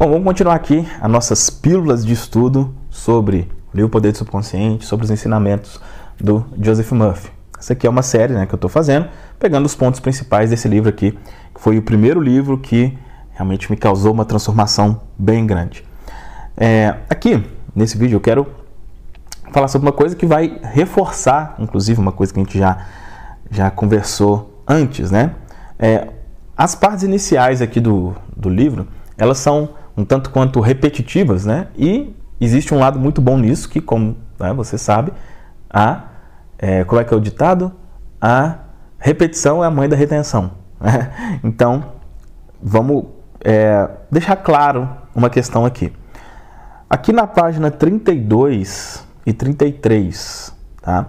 Bom, vamos continuar aqui as nossas pílulas de estudo sobre o poder do subconsciente, sobre os ensinamentos do Joseph Murphy. Essa aqui é uma série né, que eu estou fazendo, pegando os pontos principais desse livro aqui, que foi o primeiro livro que realmente me causou uma transformação bem grande. É, aqui, nesse vídeo, eu quero falar sobre uma coisa que vai reforçar, inclusive, uma coisa que a gente já, já conversou antes, né? É, as partes iniciais aqui do, do livro, elas são um tanto quanto repetitivas, né? E existe um lado muito bom nisso, que como né, você sabe, a é, como é que é o ditado? A repetição é a mãe da retenção. Né? Então vamos é, deixar claro uma questão aqui. Aqui na página 32 e 33 tá,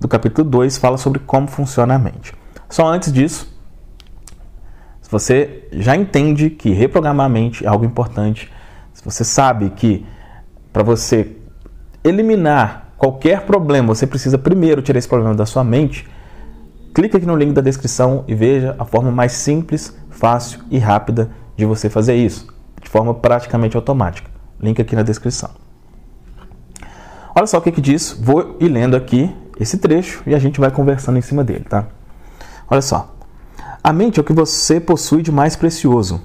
do capítulo 2 fala sobre como funciona a mente. Só antes disso, você já entende que reprogramar a mente é algo importante, se você sabe que para você eliminar qualquer problema, você precisa primeiro tirar esse problema da sua mente, clique aqui no link da descrição e veja a forma mais simples, fácil e rápida de você fazer isso, de forma praticamente automática. Link aqui na descrição. Olha só o que, que diz, vou ir lendo aqui esse trecho e a gente vai conversando em cima dele, tá? Olha só. A mente é o que você possui de mais precioso.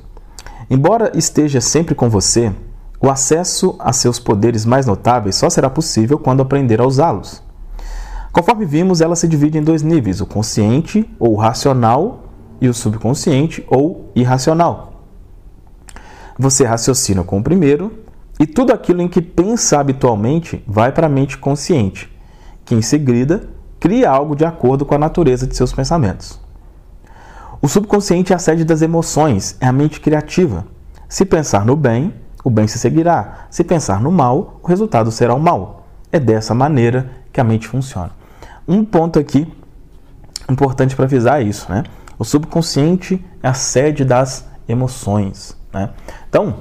Embora esteja sempre com você, o acesso a seus poderes mais notáveis só será possível quando aprender a usá-los. Conforme vimos, ela se divide em dois níveis: o consciente ou racional e o subconsciente ou irracional. Você raciocina com o primeiro e tudo aquilo em que pensa habitualmente vai para a mente consciente, que em seguida cria algo de acordo com a natureza de seus pensamentos. O subconsciente é a sede das emoções, é a mente criativa. Se pensar no bem, o bem se seguirá. Se pensar no mal, o resultado será o mal. É dessa maneira que a mente funciona. Um ponto aqui importante para avisar é isso, né? O subconsciente é a sede das emoções, né? Então,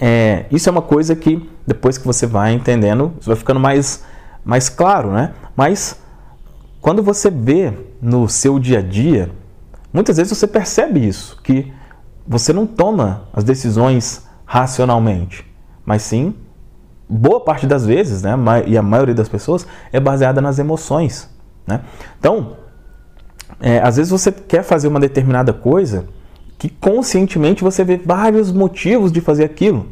é, isso é uma coisa que depois que você vai entendendo, isso vai ficando mais, mais claro, né? Mas quando você vê no seu dia a dia Muitas vezes você percebe isso, que você não toma as decisões racionalmente, mas sim, boa parte das vezes, né, e a maioria das pessoas, é baseada nas emoções. Né? Então, é, às vezes você quer fazer uma determinada coisa que conscientemente você vê vários motivos de fazer aquilo.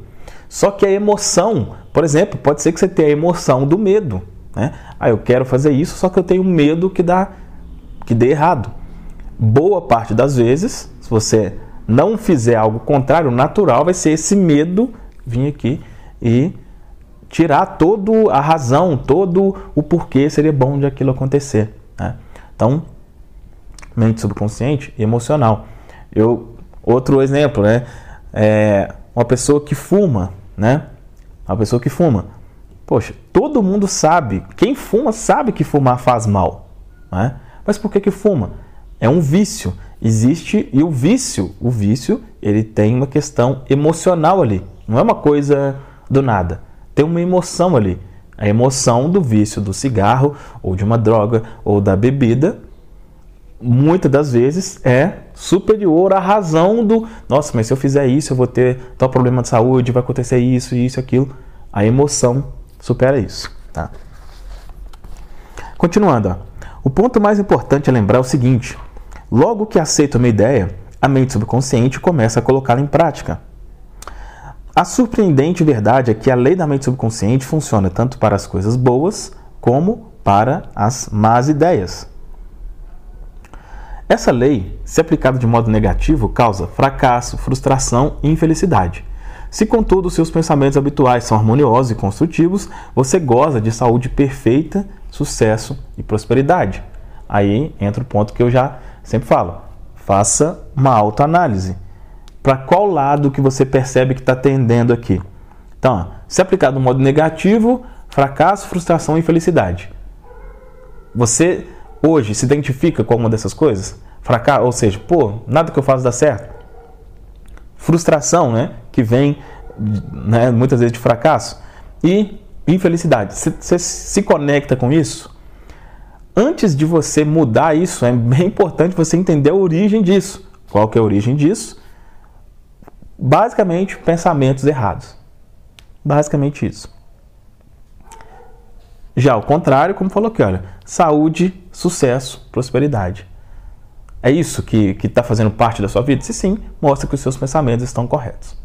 Só que a emoção, por exemplo, pode ser que você tenha a emoção do medo. Né? Ah, eu quero fazer isso, só que eu tenho medo que dá que dê errado boa parte das vezes, se você não fizer algo contrário, natural vai ser esse medo vir aqui e tirar toda a razão, todo o porquê seria bom de aquilo acontecer. Né? Então, mente subconsciente e emocional. Eu, outro exemplo, né? É uma pessoa que fuma, né? Uma pessoa que fuma. Poxa, todo mundo sabe, quem fuma sabe que fumar faz mal, né? Mas por que que fuma? é um vício. Existe e o vício, o vício, ele tem uma questão emocional ali. Não é uma coisa do nada. Tem uma emoção ali. A emoção do vício do cigarro ou de uma droga ou da bebida, muitas das vezes é superior à razão do, nossa, mas se eu fizer isso, eu vou ter tal problema de saúde, vai acontecer isso, isso, aquilo. A emoção supera isso, tá? Continuando, ó. o ponto mais importante é lembrar o seguinte: Logo que aceita uma ideia, a mente subconsciente começa a colocá-la em prática. A surpreendente verdade é que a lei da mente subconsciente funciona tanto para as coisas boas como para as más ideias. Essa lei, se aplicada de modo negativo, causa fracasso, frustração e infelicidade. Se, contudo, seus pensamentos habituais são harmoniosos e construtivos, você goza de saúde perfeita, sucesso e prosperidade. Aí entra o ponto que eu já Sempre falo, faça uma autoanálise. Para qual lado que você percebe que está tendendo aqui? Então, se aplicado no modo negativo, fracasso, frustração e infelicidade. Você hoje se identifica com alguma dessas coisas? Fracasso, ou seja, pô, nada que eu faço dá certo. Frustração, né? Que vem né, muitas vezes de fracasso. E infelicidade. Você se conecta com isso? antes de você mudar isso, é bem importante você entender a origem disso. Qual que é a origem disso? Basicamente, pensamentos errados. Basicamente isso. Já o contrário, como falou aqui, olha, saúde, sucesso, prosperidade. É isso que está fazendo parte da sua vida? Se sim, mostra que os seus pensamentos estão corretos.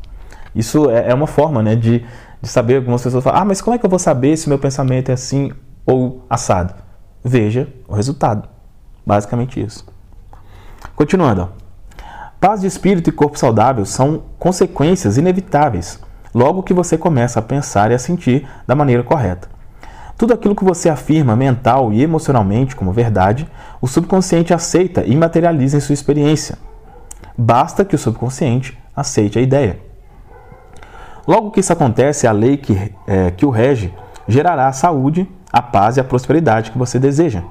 Isso é, é uma forma né, de, de saber, algumas pessoas falam, ah, mas como é que eu vou saber se meu pensamento é assim ou assado? veja o resultado. Basicamente isso. Continuando. Paz de espírito e corpo saudável são consequências inevitáveis, logo que você começa a pensar e a sentir da maneira correta. Tudo aquilo que você afirma mental e emocionalmente como verdade, o subconsciente aceita e materializa em sua experiência. Basta que o subconsciente aceite a ideia. Logo que isso acontece, a lei que, é, que o rege gerará saúde a paz e a prosperidade que você deseja.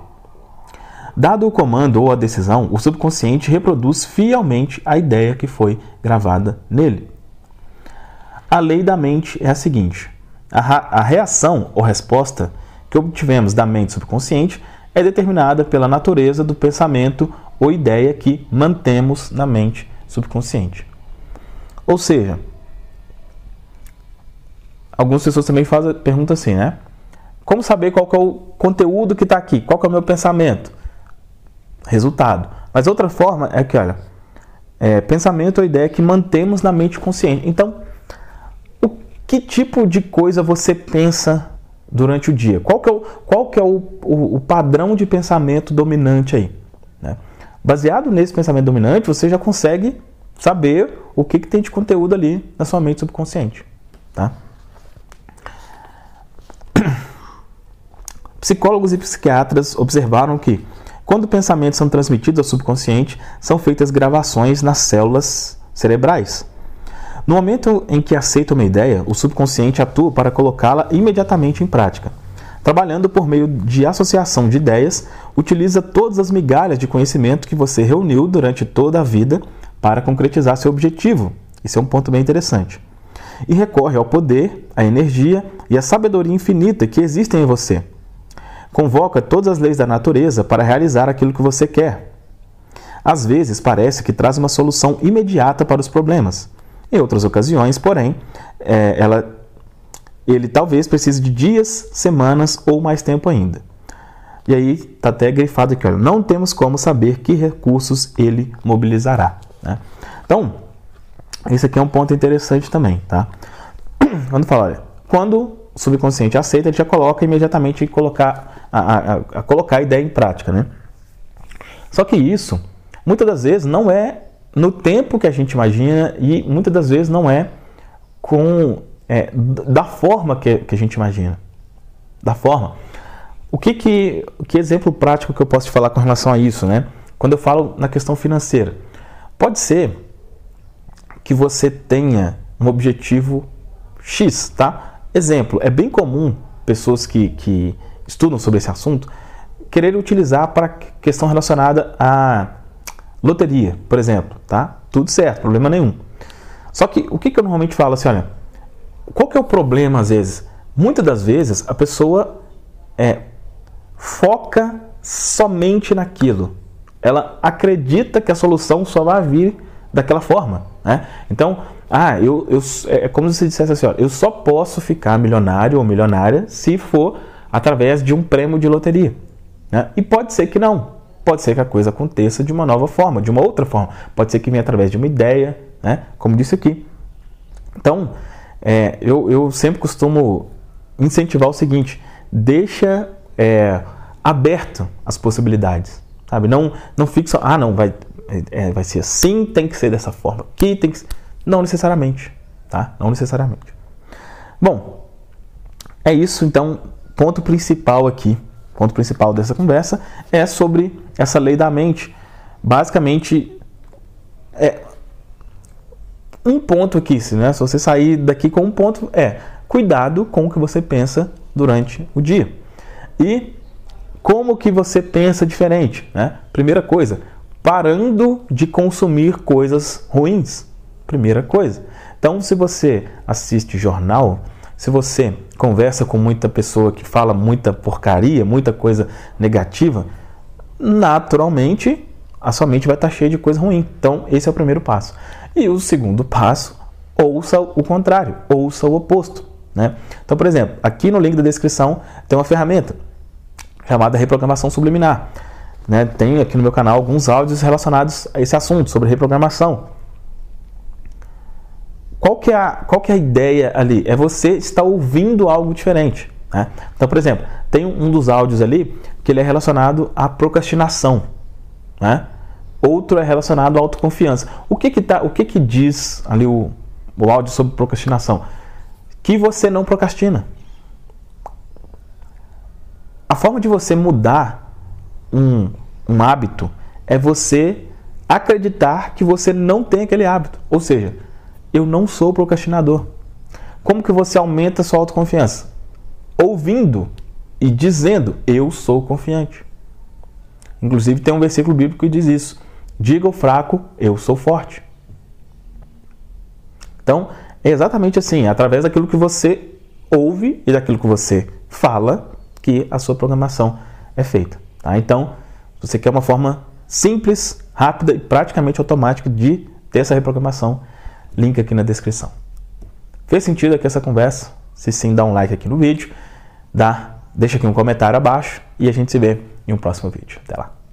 Dado o comando ou a decisão, o subconsciente reproduz fielmente a ideia que foi gravada nele. A lei da mente é a seguinte: a, a reação ou resposta que obtivemos da mente subconsciente é determinada pela natureza do pensamento ou ideia que mantemos na mente subconsciente. Ou seja, algumas pessoas também fazem pergunta assim, né? Como saber qual que é o conteúdo que está aqui? Qual que é o meu pensamento? Resultado. Mas outra forma é que, olha, é, pensamento é a ideia que mantemos na mente consciente. Então, o que tipo de coisa você pensa durante o dia? Qual que é o, qual que é o, o, o padrão de pensamento dominante aí? Né? Baseado nesse pensamento dominante, você já consegue saber o que, que tem de conteúdo ali na sua mente subconsciente. Tá? Psicólogos e psiquiatras observaram que, quando pensamentos são transmitidos ao subconsciente, são feitas gravações nas células cerebrais. No momento em que aceita uma ideia, o subconsciente atua para colocá-la imediatamente em prática. Trabalhando por meio de associação de ideias, utiliza todas as migalhas de conhecimento que você reuniu durante toda a vida para concretizar seu objetivo. Isso é um ponto bem interessante. E recorre ao poder, à energia e à sabedoria infinita que existem em você convoca todas as leis da natureza para realizar aquilo que você quer. Às vezes parece que traz uma solução imediata para os problemas. Em outras ocasiões, porém, é, ela, ele talvez precise de dias, semanas ou mais tempo ainda. E aí está até grifado aqui, olha, não temos como saber que recursos ele mobilizará. Né? Então, esse aqui é um ponto interessante também, tá? Quando fala, olha, quando subconsciente aceita, ele já coloca imediatamente colocar a, a, a, colocar a ideia em prática, né? Só que isso, muitas das vezes, não é no tempo que a gente imagina e muitas das vezes não é com é, da forma que, que a gente imagina. Da forma. O que que, que exemplo prático que eu posso te falar com relação a isso, né? Quando eu falo na questão financeira, pode ser que você tenha um objetivo X, tá? Exemplo, é bem comum pessoas que, que estudam sobre esse assunto querer utilizar para questão relacionada à loteria, por exemplo, tá? Tudo certo, problema nenhum. Só que o que, que eu normalmente falo assim, olha, qual que é o problema às vezes? Muitas das vezes a pessoa é, foca somente naquilo. Ela acredita que a solução só vai vir daquela forma, né? Então, ah, eu, eu, é, é como se você dissesse assim: ó, eu só posso ficar milionário ou milionária se for através de um prêmio de loteria. Né? E pode ser que não. Pode ser que a coisa aconteça de uma nova forma, de uma outra forma. Pode ser que venha através de uma ideia, né? como disse aqui. Então, é, eu, eu sempre costumo incentivar o seguinte: deixa é, aberto as possibilidades, sabe? Não, não fixa, ah, não, vai, é, é, vai ser assim, tem que ser dessa forma, aqui tem que ser. Não necessariamente, tá? Não necessariamente. Bom, é isso. Então, ponto principal aqui, ponto principal dessa conversa é sobre essa lei da mente. Basicamente, é um ponto aqui, né? Se você sair daqui com um ponto, é cuidado com o que você pensa durante o dia. E como que você pensa diferente, né? Primeira coisa, parando de consumir coisas ruins. Primeira coisa. Então, se você assiste jornal, se você conversa com muita pessoa que fala muita porcaria, muita coisa negativa, naturalmente a sua mente vai estar cheia de coisa ruim. Então, esse é o primeiro passo. E o segundo passo, ouça o contrário, ouça o oposto. Né? Então, por exemplo, aqui no link da descrição tem uma ferramenta chamada reprogramação subliminar. Né? Tem aqui no meu canal alguns áudios relacionados a esse assunto sobre reprogramação. Qual que, é a, qual que é a ideia ali? É você estar ouvindo algo diferente. Né? Então, por exemplo, tem um dos áudios ali que ele é relacionado à procrastinação. Né? Outro é relacionado à autoconfiança. O que que, tá, o que, que diz ali o, o áudio sobre procrastinação? Que você não procrastina. A forma de você mudar um, um hábito é você acreditar que você não tem aquele hábito. Ou seja, eu não sou procrastinador. Como que você aumenta sua autoconfiança? Ouvindo e dizendo, eu sou confiante. Inclusive tem um versículo bíblico que diz isso. Diga o fraco, eu sou forte. Então, é exatamente assim, é através daquilo que você ouve e daquilo que você fala, que a sua programação é feita. Tá? Então, se você quer uma forma simples, rápida e praticamente automática de ter essa reprogramação, Link aqui na descrição. Fez sentido aqui essa conversa? Se sim, dá um like aqui no vídeo, dá, deixa aqui um comentário abaixo e a gente se vê em um próximo vídeo. Até lá!